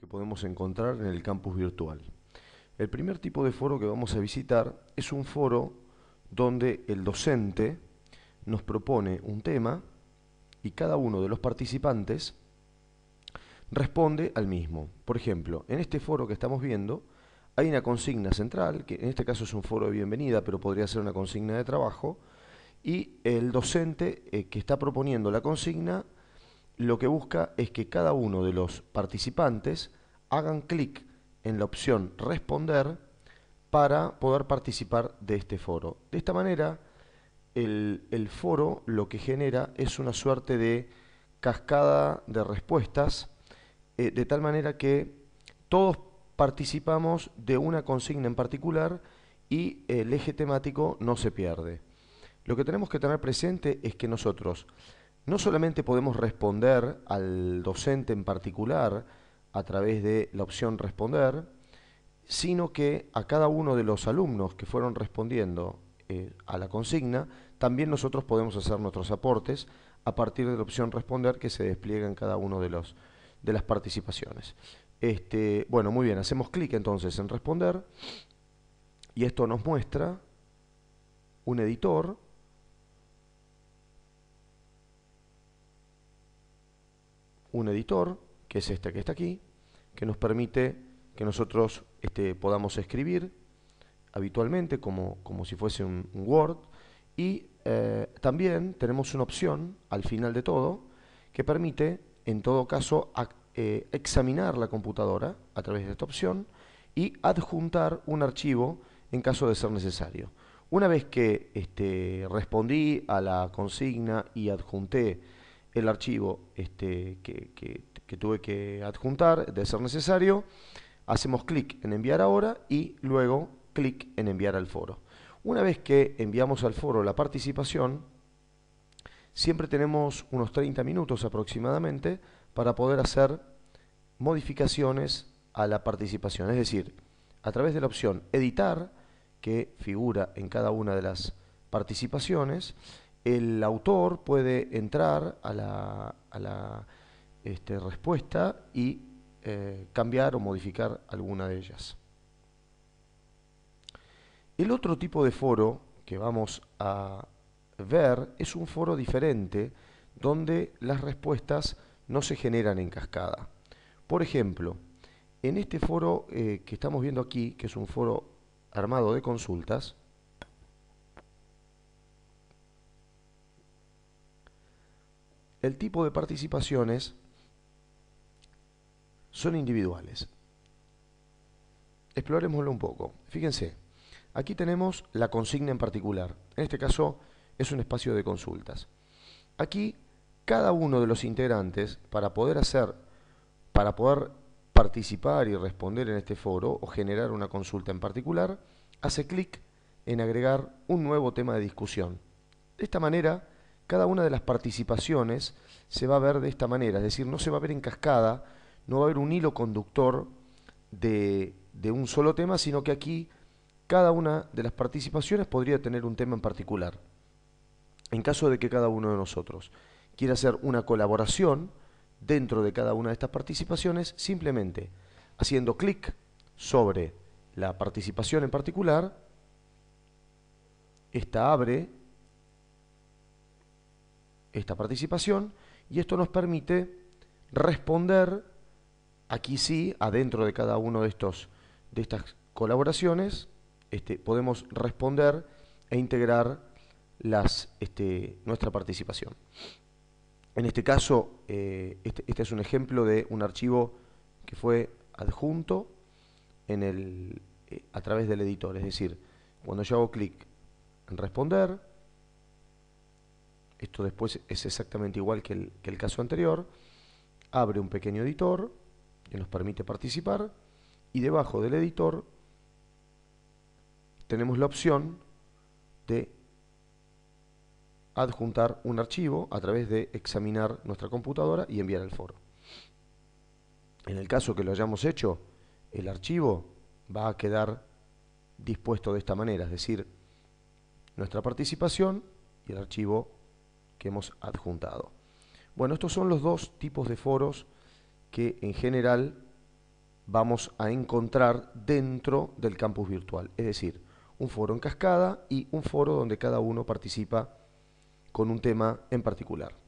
que podemos encontrar en el campus virtual. El primer tipo de foro que vamos a visitar es un foro donde el docente nos propone un tema y cada uno de los participantes responde al mismo. Por ejemplo, en este foro que estamos viendo hay una consigna central, que en este caso es un foro de bienvenida, pero podría ser una consigna de trabajo, y el docente eh, que está proponiendo la consigna lo que busca es que cada uno de los participantes hagan clic en la opción responder para poder participar de este foro. De esta manera, el, foro lo que genera es una suerte de cascada de respuestas, eh, de tal manera que todos participamos de una consigna en particular y el eje temático no se pierde. Lo que tenemos que tener presente es que nosotros no solamente podemos responder al docente en particular a través de la opción responder, sino que a cada uno de los alumnos que fueron respondiendo eh, a la consigna, también nosotros podemos hacer nuestros aportes a partir de la opción responder que se despliega en cada uno de, los, de las participaciones. Este, bueno, muy bien, hacemos clic entonces en responder y esto nos muestra un editor un editor, que es este que está aquí, que nos permite que nosotros este, podamos escribir habitualmente como, como si fuese un, Word. Y eh, también tenemos una opción al final de todo que permite, en todo caso, eh, examinar la computadora a través de esta opción y adjuntar un archivo en caso de ser necesario. Una vez que este, respondí a la consigna y adjunté el archivo este, que, que tuve que adjuntar de ser necesario, hacemos clic en enviar ahora y luego clic en enviar al foro. Una vez que enviamos al foro la participación, siempre tenemos unos 30 minutos aproximadamente para poder hacer modificaciones a la participación. Es decir, a través de la opción editar, que figura en cada una de las participaciones, el autor puede entrar a la, este, respuesta y eh, cambiar o modificar alguna de ellas. El otro tipo de foro que vamos a ver es un foro diferente donde las respuestas no se generan en cascada. Por ejemplo, en este foro eh, que estamos viendo aquí, que es un foro armado de consultas, el tipo de participaciones son individuales. Explorémoslo un poco. Fíjense, aquí tenemos la consigna en particular. En este caso es un espacio de consultas. Aquí cada uno de los integrantes, para poder hacer, para poder participar y responder en este foro o generar una consulta en particular, hace clic en agregar un nuevo tema de discusión. De esta manera, cada una de las participaciones se va a ver de esta manera, es decir, no se va a ver en cascada, no va a haber un hilo conductor de, de un solo tema, sino que aquí cada una de las participaciones podría tener un tema en particular. En caso de que cada uno de nosotros quiera hacer una colaboración dentro de cada una de estas participaciones, simplemente haciendo clic sobre la participación en particular, esta abre esta participación y esto nos permite responder aquí sí, adentro de cada uno de, estos, de estas colaboraciones, este, podemos responder e integrar las, este, nuestra participación. En este caso, eh, este, este, es un ejemplo de un archivo que fue adjunto en el, eh, a través del editor. Es decir, cuando yo hago clic en responder, esto después es exactamente igual que el, caso anterior, abre un pequeño editor que nos permite participar y debajo del editor tenemos la opción de adjuntar un archivo a través de examinar nuestra computadora y enviar al foro. En el caso que lo hayamos hecho, el archivo va a quedar dispuesto de esta manera, es decir, nuestra participación y el archivo que hemos adjuntado. Bueno, estos son los dos tipos de foros que en general vamos a encontrar dentro del campus virtual. Es decir, un foro en cascada y un foro donde cada uno participa con un tema en particular.